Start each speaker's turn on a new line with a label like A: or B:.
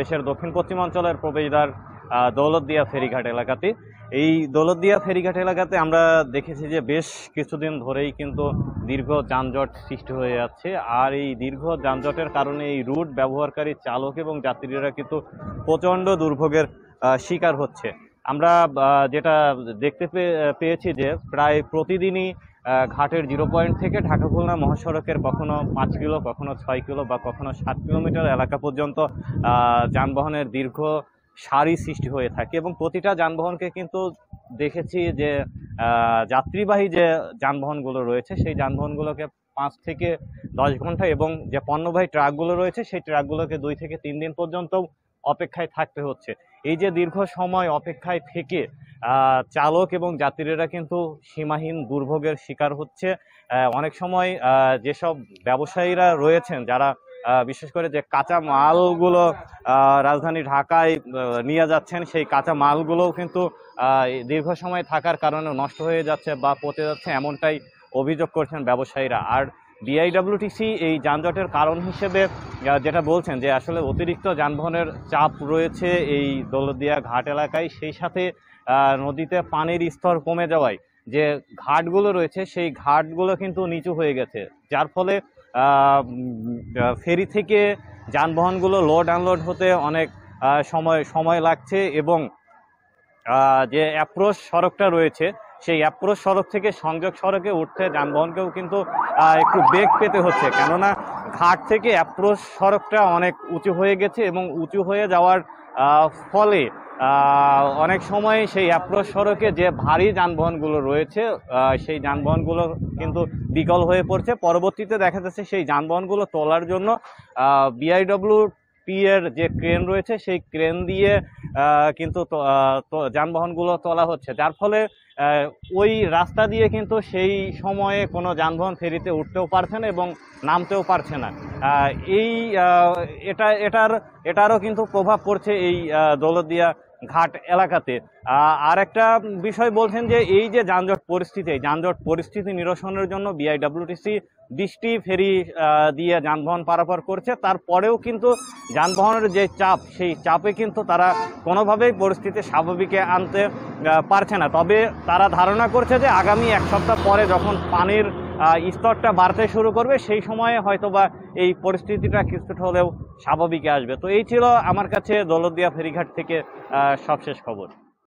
A: দেশের দক্ষিণ পশ্চিমাঞ্চলের প্রবেশদ্বার দৌলতদিয়া ফেরিঘাট এলাকাতে এই দৌলতদিয়া ফেরিঘাট এলাকাতে আমরা দেখেছি যে বেশ কিছুদিন ধরেই কিন্তু দীর্ঘ যানজট সৃষ্টি হয়ে যাচ্ছে আর এই দীর্ঘ যানজটের কারণে এই রুট ব্যবহারকারী চালক এবং যাত্রীরা কিন্তু প্রচণ্ড দুর্ভোগের শিকার হচ্ছে আমরা যেটা দেখতে পেয়েছি যে প্রায় প্রতিদিনই ঘাটের জিরো পয়েন্ট থেকে ঢাকা খুলনা মহাসড়কের কখনো পাঁচ কিলো কখনো ছয় কিলো বা কখনো সাত কিলোমিটার এলাকা পর্যন্ত যানবাহনের দীর্ঘ সারি সৃষ্টি হয়ে থাকে এবং প্রতিটা যানবাহনকে কিন্তু দেখেছি যে যাত্রীবাহী যে যানবাহনগুলো রয়েছে সেই যানবাহনগুলোকে পাঁচ থেকে দশ ঘন্টা এবং যে পণ্যবাহী ট্রাকগুলো রয়েছে সেই ট্রাকগুলোকে দুই থেকে তিন দিন পর্যন্ত অপেক্ষায় থাকতে হচ্ছে এই যে দীর্ঘ সময় অপেক্ষায় থেকে চালক এবং যাত্রীরা কিন্তু সীমাহীন দুর্ভোগের শিকার হচ্ছে অনেক সময় যেসব ব্যবসায়ীরা রয়েছেন যারা বিশেষ করে যে কাঁচা মালগুলো রাজধানী ঢাকায় নিয়ে যাচ্ছেন সেই কাঁচা মালগুলোও কিন্তু দীর্ঘ সময় থাকার কারণে নষ্ট হয়ে যাচ্ছে বা পচে যাচ্ছে এমনটাই অভিযোগ করছেন ব্যবসায়ীরা আর ডিআইডব্লিউটিসি এই যানজটের কারণ হিসেবে যেটা বলছেন যে আসলে অতিরিক্ত যানবাহনের চাপ রয়েছে এই দলদিয়া ঘাট এলাকায় সেই সাথে নদীতে পানির স্তর কমে যাওয়ায় যে ঘাটগুলো রয়েছে সেই ঘাটগুলো কিন্তু নিচু হয়ে গেছে যার ফলে ফেরি থেকে যানবাহনগুলো লোড আনলোড হতে অনেক সময় সময় লাগছে এবং যে অ্যাপ্রোচ সড়কটা রয়েছে সেই অ্যাপ্রোচ সড়ক থেকে সংযোগ সড়কে উঠতে যানবাহনকেও কিন্তু একটু বেগ পেতে হচ্ছে কেননা ঘাট থেকে অ্যাপ্রোচ সড়কটা অনেক উঁচু হয়ে গেছে এবং উঁচু হয়ে যাওয়ার ফলে অনেক সময় সেই অ্যাপ্রোচ সড়কে যে ভারী যানবাহনগুলো রয়েছে সেই যানবাহনগুলো কিন্তু বিকল হয়ে পড়ছে পরবর্তীতে দেখা যাচ্ছে সেই যানবাহনগুলো তোলার জন্য বিআইডব্লিউ পিয়ের যে ক্রেন রয়েছে সেই ক্রেন দিয়ে কিন্তু যানবাহনগুলো তোলা হচ্ছে যার ফলে ওই রাস্তা দিয়ে কিন্তু সেই সময়ে কোনো যানবাহন ফেরিতে উঠতেও পারছে না এবং নামতেও পারছে না এই এটা এটার এটারও কিন্তু প্রভাব পড়ছে এই দৌলতদিয়া ঘাট এলাকাতে আর একটা বিষয় বলছেন যে এই যে যানজট পরিস্থিতি যানজট পরিস্থিতি নিরসনের জন্য বিআইডব্লিউটিসি দৃষ্টি ফেরি দিয়ে যানবাহন পারাপার করছে তারপরেও কিন্তু যানবাহনের যে চাপ সেই চাপে কিন্তু তারা কোনোভাবেই পরিস্থিতি স্বাভাবিকে আনতে পারছে না তবে তারা ধারণা করছে যে আগামী এক সপ্তাহ পরে যখন পানির স্তরটা বাড়তে শুরু করবে সেই সময়ে হয়তোবা এই পরিস্থিতিটা কিছুটা হলেও স্বাভাবিকে আসবে তো এই ছিল আমার কাছে দৌলতদিয়া ফেরিঘাট থেকে সবশেষ খবর